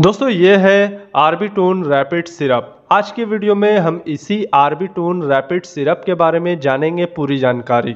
दोस्तों ये है आर्बिटोन रैपिड सिरप आज के वीडियो में हम इसी आर्बिटोन रैपिड सिरप के बारे में जानेंगे पूरी जानकारी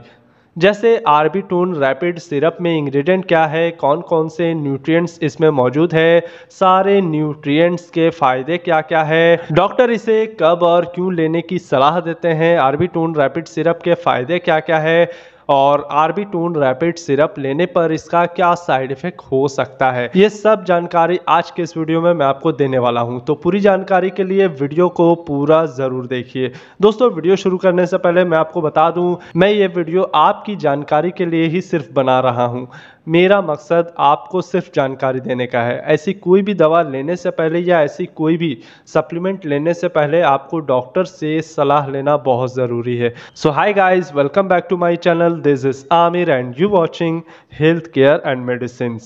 जैसे आर्बिटोन रैपिड सिरप में इंग्रेडिएंट क्या है कौन कौन से न्यूट्रिएंट्स इसमें मौजूद है सारे न्यूट्रिएंट्स के फायदे क्या क्या है डॉक्टर इसे कब और क्यों लेने की सलाह देते हैं आर्बिटोन रैपिड सिरप के फायदे क्या क्या है और आरबी टून रैपिड सिरप लेने पर इसका क्या साइड इफेक्ट हो सकता है ये सब जानकारी आज के इस वीडियो में मैं आपको देने वाला हूँ तो पूरी जानकारी के लिए वीडियो को पूरा ज़रूर देखिए दोस्तों वीडियो शुरू करने से पहले मैं आपको बता दू मैं ये वीडियो आपकी जानकारी के लिए ही सिर्फ बना रहा हूँ मेरा मकसद आपको सिर्फ जानकारी देने का है ऐसी कोई भी दवा लेने से पहले या ऐसी कोई भी सप्लीमेंट लेने से पहले आपको डॉक्टर से सलाह लेना बहुत ज़रूरी है so hi guys welcome back to my channel this is Aamir and you watching health care and medicine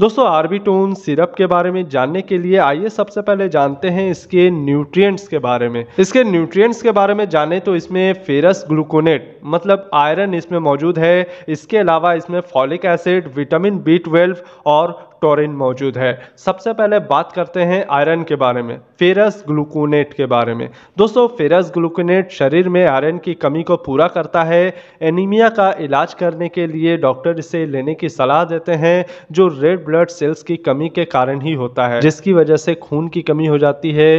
दोस्तों आर्बिटोन सिरप के बारे में जानने के लिए आइए सबसे पहले जानते हैं इसके न्यूट्रिएंट्स के बारे में इसके न्यूट्रिएंट्स के बारे में जाने तो इसमें फेरस ग्लूकोनेट मतलब आयरन इसमें मौजूद है इसके अलावा इसमें folic acid vitamin B twelve और टोरिन मौजूद है सबसे पहले बात करते हैं आयरन के बारे में फेरस ग्लूकोनेट के बारे में दोस्तों फेरस ग्लूकोनेट शरीर में आयरन की कमी को पूरा करता है एनीमिया का इलाज करने के लिए डॉक्टर इसे लेने की सलाह देते हैं जो रेड ब्लड सेल्स की कमी के कारण ही होता है जिसकी वजह से खून की कमी हो जाती है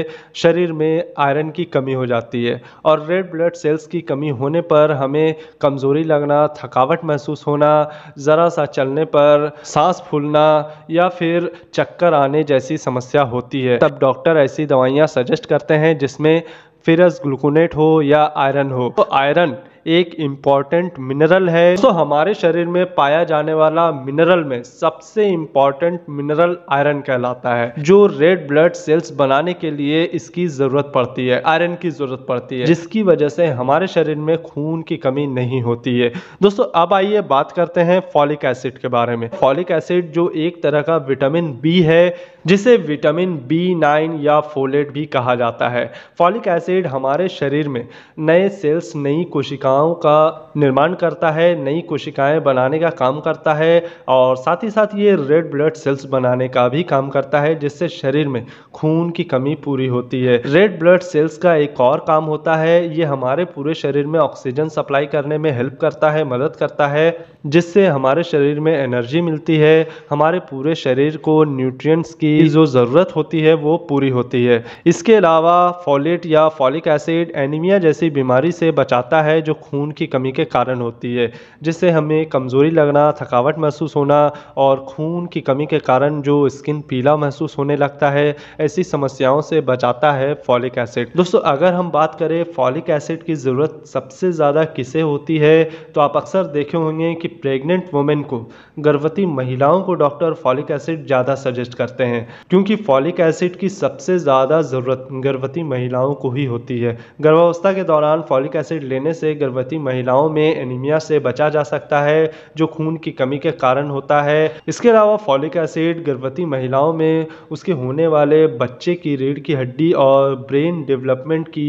शरीर में आयरन की कमी हो जाती है और रेड ब्लड सेल्स की कमी होने पर हमें कमज़ोरी लगना थकावट महसूस होना ज़रा सा चलने पर सांस फूलना या फिर चक्कर आने जैसी समस्या होती है तब डॉक्टर ऐसी दवाइयाँ सजेस्ट करते हैं जिसमें फिरस ग्लूकोनेट हो या आयरन हो तो आयरन एक इम्पॉर्टेंट मिनरल है तो हमारे शरीर में पाया जाने वाला मिनरल में सबसे इम्पॉर्टेंट मिनरल आयरन कहलाता है जो रेड ब्लड सेल्स बनाने के लिए इसकी जरूरत पड़ती है आयरन की जरूरत पड़ती है जिसकी वजह से हमारे शरीर में खून की कमी नहीं होती है दोस्तों अब आइए बात करते हैं फॉलिक एसिड के बारे में फॉलिक एसिड जो एक तरह का विटामिन बी है जिसे विटामिन बी नाइन या फोलेट भी कहा जाता है फॉलिक एसिड हमारे शरीर में नए सेल्स नई कोशिकाओं कोशिकाओं का निर्माण करता है नई कोशिकाएं बनाने का काम करता है और साथ ही साथ ये रेड ब्लड सेल्स बनाने का भी काम करता है जिससे शरीर में खून की कमी पूरी होती है रेड ब्लड सेल्स का एक और काम होता है ये हमारे पूरे शरीर में ऑक्सीजन सप्लाई करने में हेल्प करता है मदद करता है जिससे हमारे शरीर में एनर्जी मिलती है हमारे पूरे शरीर को न्यूट्रिएंट्स की जो ज़रूरत होती है वो पूरी होती है इसके अलावा फॉलेट या फॉलिक एसिड एनीमिया जैसी बीमारी से बचाता है जो खून की कमी के कारण होती है जिससे हमें कमज़ोरी लगना थकावट महसूस होना और खून की कमी के कारण जो स्किन पीला महसूस होने लगता है ऐसी समस्याओं से बचाता है फॉलिक एसिड दोस्तों अगर हम बात करें फॉलिक एसिड की ज़रूरत सबसे ज़्यादा किसे होती है तो आप अक्सर देखे होंगे कि प्रेग्नेंट वुमेन को गर्भवती महिलाओं को डॉक्टर फॉलिक एसिड ज़्यादा सजेस्ट करते हैं क्योंकि फॉलिक एसिड की सबसे ज़्यादा ज़रूरत गर्भवती महिलाओं को ही होती है गर्भावस्था के दौरान फॉलिक एसिड लेने से गर्भ गर्भवती महिलाओं में एनीमिया से बचा जा सकता है जो खून की कमी के कारण होता है इसके अलावा फॉलिक एसिड गर्भवती महिलाओं में उसके होने वाले बच्चे की रीढ़ की हड्डी और ब्रेन डेवलपमेंट की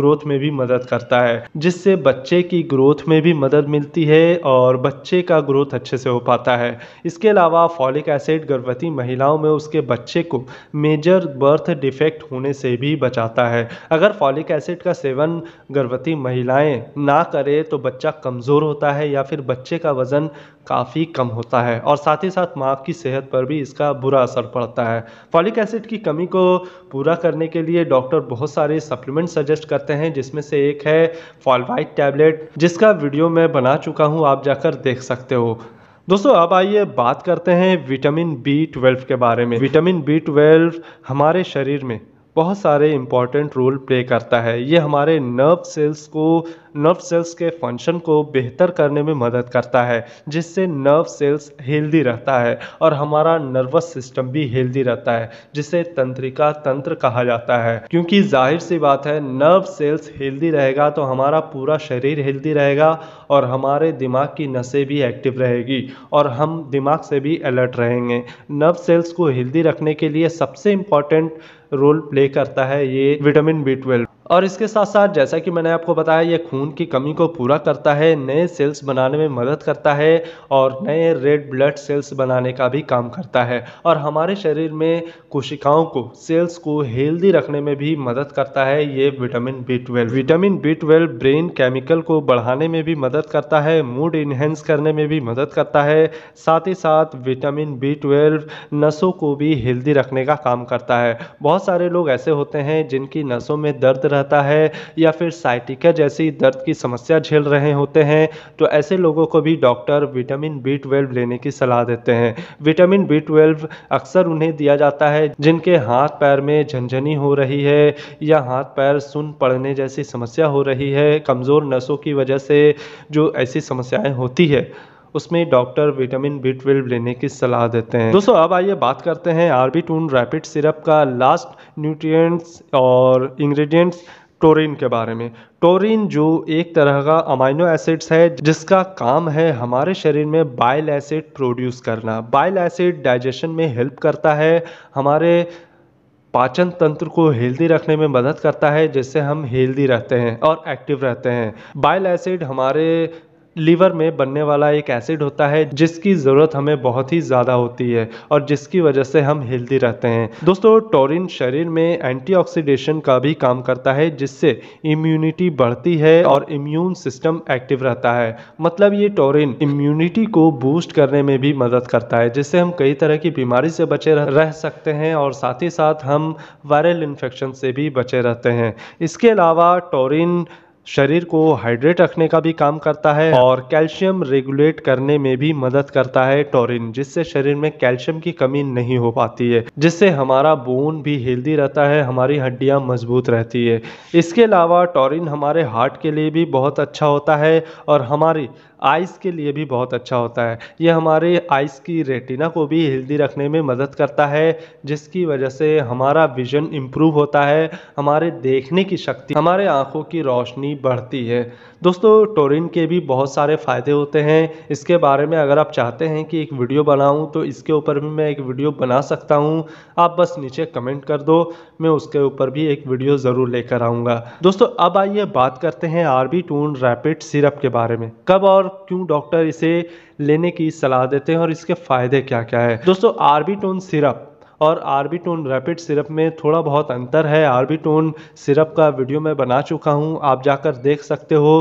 ग्रोथ में भी मदद करता है जिससे बच्चे की ग्रोथ में भी मदद मिलती है और बच्चे का ग्रोथ अच्छे से हो पाता है इसके अलावा फॉलिक एसिड गर्भवती महिलाओं में उसके बच्चे को मेजर बर्थ डिफेक्ट होने से भी बचाता है अगर फॉलिक एसिड का सेवन गर्भवती महिलाएं ना करे तो बच्चा कमज़ोर होता है या फिर बच्चे का वज़न काफ़ी कम होता है और साथ ही साथ माँ की सेहत पर भी इसका बुरा असर पड़ता है फॉलिक एसिड की कमी को पूरा करने के लिए डॉक्टर बहुत सारे सप्लीमेंट सजेस्ट करते हैं जिसमें से एक है फॉलवाइट टैबलेट जिसका वीडियो मैं बना चुका हूँ आप जाकर देख सकते हो दोस्तों अब आइए बात करते हैं विटामिन बी ट्वेल्व के बारे में विटामिन बी ट्वेल्व हमारे शरीर में बहुत सारे इम्पॉर्टेंट रोल प्ले करता है ये हमारे नर्व सेल्स को नर्व सेल्स के फंक्शन को बेहतर करने में मदद करता है जिससे नर्व सेल्स हेल्दी रहता है और हमारा नर्वस सिस्टम भी हेल्दी रहता है जिसे तंत्रिका तंत्र कहा जाता है क्योंकि जाहिर सी बात है नर्व सेल्स हेल्दी रहेगा तो हमारा पूरा शरीर हेल्दी रहेगा और हमारे दिमाग की नसें भी एक्टिव रहेगी और हम दिमाग से भी अलर्ट रहेंगे नर्व सेल्स को हेल्दी रखने के लिए सबसे इम्पॉर्टेंट रोल प्ले करता है ये विटामिन बी ट्वेल्व और इसके साथ साथ जैसा कि मैंने आपको बताया ये खून की कमी को पूरा करता है नए सेल्स बनाने में मदद करता है और नए रेड ब्लड सेल्स बनाने का भी काम करता है और हमारे शरीर में कोशिकाओं को सेल्स को हेल्दी रखने में भी मदद करता है ये vitamin B twelve vitamin B twelve brain chemical को बढ़ाने में भी मदद करता है मूड इन्हेंस करने में भी मदद करता है साथ ही साथ विटामिन बी ट्वेल्व नसों को भी हेल्दी रखने का काम करता है बहुत सारे लोग ऐसे होते हैं जिनकी नसों में दर्द रहता है या फिर साइटिका जैसी दर्द की समस्या झेल रहे होते हैं तो ऐसे लोगों को भी डॉक्टर विटामिन बी ट्वेल्व लेने की सलाह देते हैं विटामिन बी ट्वेल्व अक्सर उन्हें दिया जाता है जिनके हाथ पैर में झंझनी हो रही है या हाथ पैर सुन पड़ने जैसी समस्या हो रही है कमज़ोर नसों की वजह से जो ऐसी समस्याएँ होती है उसमें डॉक्टर विटामिन बी ट्वेल्व लेने की सलाह देते हैं दोस्तों अब आइए बात करते हैं आरबी टून रैपिड सिरप का लास्ट न्यूट्रिएंट्स और इंग्रेडिएंट्स टोरिन के बारे में टोरिन जो एक तरह का अमाइनो एसिड्स है जिसका काम है हमारे शरीर में बाइल एसिड प्रोड्यूस करना बाइल एसिड डाइजेशन में हेल्प करता है हमारे पाचन तंत्र को हेल्दी रखने में मदद करता है जिससे हम हेल्दी रहते हैं और एक्टिव रहते हैं बाइल एसिड हमारे लीवर में बनने वाला एक एसिड होता है जिसकी ज़रूरत हमें बहुत ही ज़्यादा होती है और जिसकी वजह से हम हेल्दी रहते हैं दोस्तों टोरिन शरीर में एंटीऑक्सीडेशन का भी काम करता है जिससे इम्यूनिटी बढ़ती है और इम्यून सिस्टम एक्टिव रहता है मतलब ये टोरिन इम्यूनिटी को बूस्ट करने में भी मदद करता है जिससे हम कई तरह की बीमारी से बचे रह सकते हैं और साथ ही साथ हम वायरल इन्फेक्शन से भी बचे रहते हैं इसके अलावा टोरिन शरीर को हाइड्रेट रखने का भी काम करता है और कैल्शियम रेगुलेट करने में भी मदद करता है टोरिन जिससे शरीर में कैल्शियम की कमी नहीं हो पाती है जिससे हमारा बोन भी हेल्दी रहता है हमारी हड्डियाँ मजबूत रहती है इसके अलावा टोरिन हमारे हार्ट के लिए भी बहुत अच्छा होता है और हमारी आइस के लिए भी बहुत अच्छा होता है ये हमारे आइस की रेटिना को भी हेल्दी रखने में मदद करता है जिसकी वजह से हमारा विजन इम्प्रूव होता है हमारे देखने की शक्ति हमारे आँखों की रोशनी रोशनी बढ़ती है दोस्तों टोरिन के भी बहुत सारे फ़ायदे होते हैं इसके बारे में अगर आप चाहते हैं कि एक वीडियो बनाऊं तो इसके ऊपर भी मैं एक वीडियो बना सकता हूं आप बस नीचे कमेंट कर दो मैं उसके ऊपर भी एक वीडियो ज़रूर लेकर आऊँगा दोस्तों अब आइए बात करते हैं आरबी टून रैपिड सिरप के बारे में कब और क्यों डॉक्टर इसे लेने की सलाह देते हैं और इसके फ़ायदे क्या क्या है दोस्तों आरबी सिरप और आरबीटोन रैपिड सिरप में थोड़ा बहुत अंतर है आरबीटोन सिरप का वीडियो मैं बना चुका हूँ आप जाकर देख सकते हो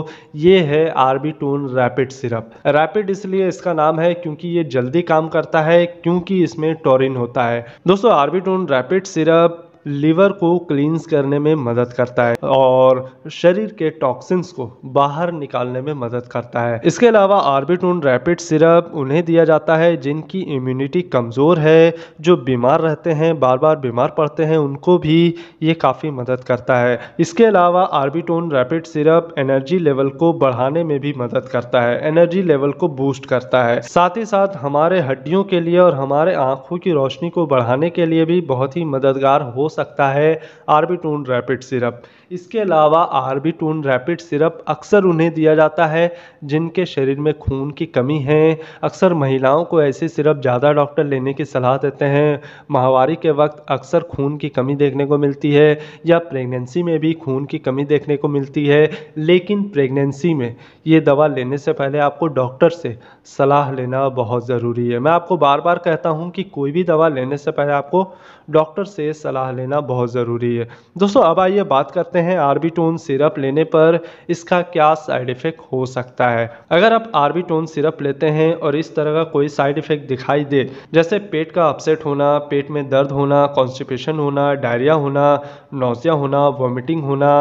ये है आरबीटोन रैपिड सिरप रैपिड इसलिए इसका नाम है क्योंकि ये जल्दी काम करता है क्योंकि इसमें टोरिन होता है दोस्तों आरबीटोन रैपिड सिरप लीवर को क्लींस करने में मदद करता है और शरीर के टॉक्सिन्स को बाहर निकालने में मदद करता है इसके अलावा आर्बिटून रैपिड सिरप उन्हें दिया जाता है जिनकी इम्यूनिटी कमज़ोर है जो बीमार रहते हैं बार बार बीमार पड़ते हैं उनको भी ये काफ़ी मदद करता है इसके अलावा आर्बिटोन रैपिड सिरप एनर्जी लेवल को बढ़ाने में भी मदद करता है एनर्जी लेवल को बूस्ट करता है साथ ही साथ हमारे हड्डियों के लिए और हमारे आँखों की रोशनी को बढ़ाने के लिए भी बहुत ही मददगार हो सकता है आरबीटून रैपिड सिरप इसके अलावा आरबीटून रैपिड सिरप अक्सर उन्हें दिया जाता है जिनके शरीर में खून की कमी है अक्सर महिलाओं को ऐसे सिरप ज़्यादा डॉक्टर लेने की सलाह देते हैं माहवारी के वक्त अक्सर खून की कमी देखने को मिलती है या प्रेगनेंसी में भी खून की कमी देखने को मिलती है लेकिन प्रेगनेंसी में ये दवा लेने से पहले आपको डॉक्टर से सलाह लेना बहुत ज़रूरी है मैं आपको बार बार कहता हूँ कि कोई भी दवा लेने से पहले आपको डॉक्टर से सलाह लेना लेना बहुत ज़रूरी है दोस्तों अब आइए बात करते हैं आर्बिटोन सिरप लेने पर इसका क्या साइड इफ़ेक्ट हो सकता है अगर आप आर्बिटोन सिरप लेते हैं और इस तरह का कोई साइड इफ़ेक्ट दिखाई दे जैसे पेट का अपसेट होना पेट में दर्द होना कॉन्स्टिपेशन होना डायरिया होना नोजिया होना वॉमिटिंग होना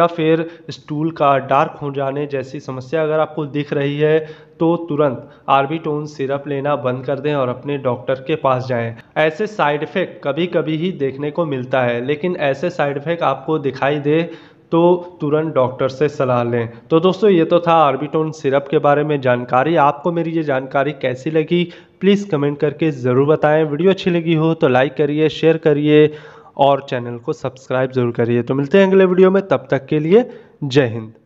या फिर स्टूल का डार्क हो जाने जैसी समस्या अगर आपको दिख रही है तो तुरंत आर्बिटोन सिरप लेना बंद कर दें और अपने डॉक्टर के पास जाएं। ऐसे साइड इफ़ेक्ट कभी कभी ही देखने को मिलता है लेकिन ऐसे साइड इफ़ेक्ट आपको दिखाई दे तो तुरंत डॉक्टर से सलाह लें तो दोस्तों ये तो था आर्बिटोन सिरप के बारे में जानकारी आपको मेरी ये जानकारी कैसी लगी प्लीज़ कमेंट करके ज़रूर बताएँ वीडियो अच्छी लगी हो तो लाइक करिए शेयर करिए और चैनल को सब्सक्राइब ज़रूर करिए तो मिलते हैं अगले वीडियो में तब तक के लिए जय हिंद